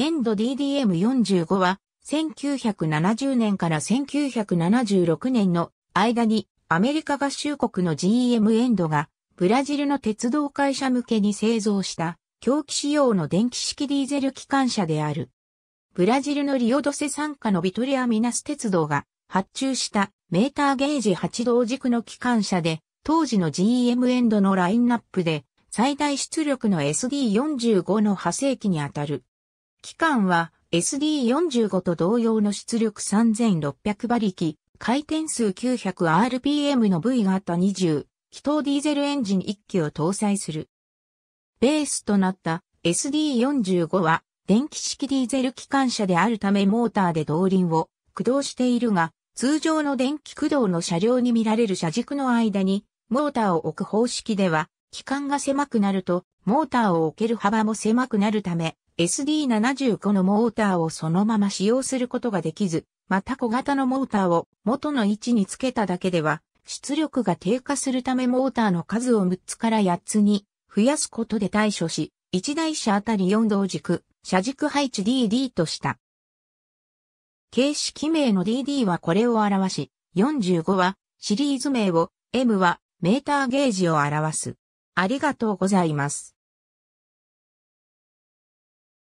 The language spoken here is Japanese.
エンド DDM45 は1970年から1976年の間にアメリカ合衆国の GM エンドがブラジルの鉄道会社向けに製造した狂気仕様の電気式ディーゼル機関車である。ブラジルのリオドセ参加のビトリアミナス鉄道が発注したメーターゲージ8同軸の機関車で当時の GM エンドのラインナップで最大出力の SD45 の派生機にあたる。機関は SD45 と同様の出力3600馬力、回転数 900rpm の V 型20、気筒ディーゼルエンジン1機を搭載する。ベースとなった SD45 は電気式ディーゼル機関車であるためモーターで動輪を駆動しているが、通常の電気駆動の車両に見られる車軸の間にモーターを置く方式では、機関が狭くなるとモーターを置ける幅も狭くなるため、SD75 のモーターをそのまま使用することができず、また小型のモーターを元の位置につけただけでは、出力が低下するためモーターの数を6つから8つに増やすことで対処し、1台車あたり4同軸、車軸配置 DD とした。形式名の DD はこれを表し、45はシリーズ名を、M はメーターゲージを表す。ありがとうございます。